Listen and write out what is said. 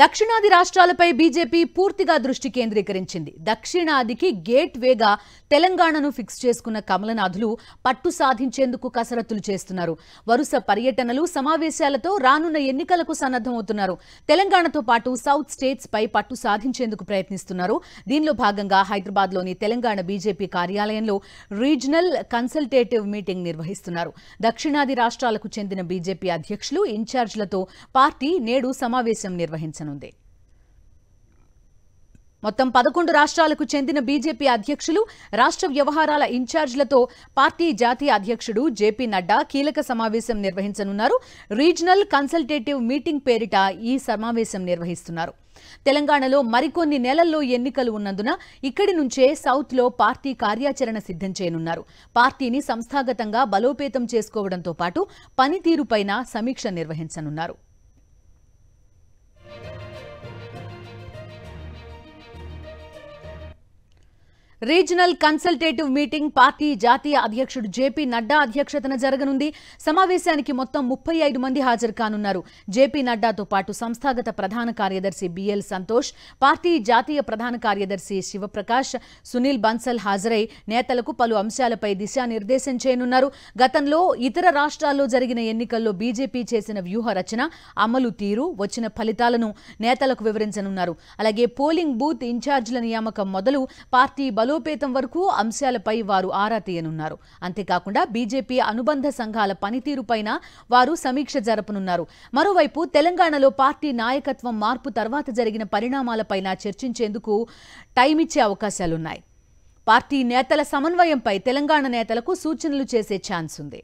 దక్షిణాది రాష్ట్రాలపై బీజేపీ పూర్తిగా దృష్టి కేంద్రీకరించింది దక్షిణాదికి గేట్ వేగా తెలంగాణను ఫిక్స్ చేసుకున్న కమలనాథులు పట్టు సాధించేందుకు కసరత్తులు చేస్తున్నారు వరుస పర్యటనలు సమావేశాలతో రానున్న ఎన్నికలకు సన్నద్దమవుతున్నారు తెలంగాణతో పాటు సౌత్ స్టేట్స్ పై పట్టు సాధించేందుకు ప్రయత్నిస్తున్నారు దీనిలో భాగంగా హైదరాబాద్లోని తెలంగాణ బీజేపీ కార్యాలయంలో రీజనల్ కన్సల్టేటివ్ మీటింగ్ నిర్వహిస్తున్నారు దక్షిణాది రాష్ట్రాలకు చెందిన బీజేపీ అధ్యక్షులు ఇన్ఛార్జ్లతో పార్టీ నేడు సమావేశం నిర్వహించారు చేర్చనుంది మొత్తం పదకొండు రాష్ట్రాలకు చెందిన బీజేపీ అధ్యక్షులు రాష్ట్ర వ్యవహారాల ఇన్ఛార్జీలతో పార్టీ జాతీయ అధ్యక్షుడు జేపీ నడ్డా కీలక సమావేశం నిర్వహించనున్నారు రీజనల్ కన్సల్టేటివ్ మీటింగ్ పేరిట ఈ సమావేశం నిర్వహిస్తున్నారు తెలంగాణలో మరికొన్ని నెలల్లో ఎన్నికలు ఉన్నందున ఇక్కడి నుంచే సౌత్లో పార్టీ కార్యాచరణ సిద్ధం చేయనున్నారు పార్టీని సంస్థాగతంగా బలోపేతం చేసుకోవడంతో పాటు పనితీరుపైన సమీక్ష నిర్వహించనున్నారు రీజనల్ కన్సల్టేటివ్ మీటింగ్ పార్టీ జాతీయ అధ్యక్షుడు జేపీ నడ్డా అధ్యక్షతన జరగనుంది సమావేశానికి మొత్తం ముప్పై ఐదు మంది హాజరు కానున్నారు జేపీ నడ్డాతో పాటు సంస్థాగత ప్రధాన కార్యదర్శి బిఎల్ సంతోష్ పార్టీ జాతీయ ప్రధాన కార్యదర్శి శివప్రకాష్ సునీల్ బన్సల్ హాజరై నేతలకు పలు అంశాలపై దిశానిర్దేశం చేయనున్నారు గతంలో ఇతర రాష్ట్రాల్లో జరిగిన ఎన్నికల్లో బీజేపీ చేసిన వ్యూహ రచన అమలు తీరు వచ్చిన ఫలితాలను నేతలకు వివరించనున్నారు అలాగే పోలింగ్ బూత్ ఇన్ఛార్జీల నియామకం మొదలు పార్టీ బలోపేతం వరకు అంశాలపై వారు ఆరా తీయనున్నారు అంతేకాకుండా బీజేపీ అనుబంధ సంఘాల పనితీరుపైన వారు సమీక్ష జరపనున్నారు మరోవైపు తెలంగాణలో పార్టీ నాయకత్వం మార్పు తర్వాత జరిగిన పరిణామాలపైన చర్చించేందుకు టైం ఇచ్చే అవకాశాలున్నాయి పార్టీ నేతల సమన్వయంపై తెలంగాణ నేతలకు సూచనలు చేసే ఛాన్స్ ఉంది